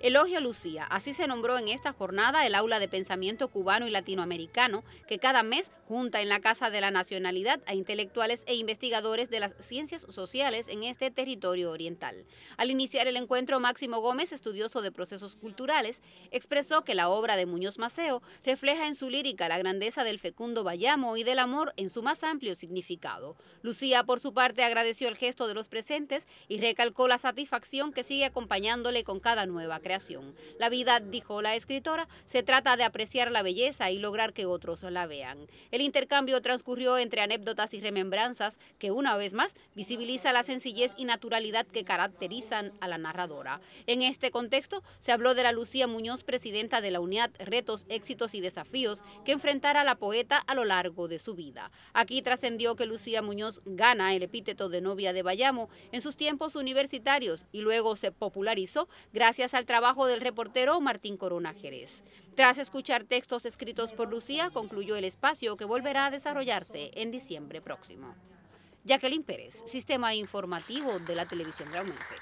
Elogio Lucía, así se nombró en esta jornada el aula de pensamiento cubano y latinoamericano que cada mes junta en la Casa de la Nacionalidad a intelectuales e investigadores de las ciencias sociales en este territorio oriental. Al iniciar el encuentro, Máximo Gómez, estudioso de procesos culturales, expresó que la obra de Muñoz Maceo refleja en su lírica la grandeza del fecundo Bayamo y del amor en su más amplio significado. Lucía, por su parte, agradeció el gesto de los presentes y recalcó la satisfacción que sigue acompañándole con cada nueva creación. La vida, dijo la escritora, se trata de apreciar la belleza y lograr que otros la vean. El intercambio transcurrió entre anécdotas y remembranzas que una vez más visibiliza la sencillez y naturalidad que caracterizan a la narradora. En este contexto se habló de la Lucía Muñoz, presidenta de la unidad retos, éxitos y desafíos que enfrentara la poeta a lo largo de su vida. Aquí trascendió que Lucía Muñoz gana el epíteto de novia de Bayamo en sus tiempos universitarios y luego se popularizó gracias al trabajo trabajo del reportero Martín Corona Jerez. Tras escuchar textos escritos por Lucía, concluyó el espacio que volverá a desarrollarse en diciembre próximo. Jacqueline Pérez, Sistema Informativo de la Televisión Graumense.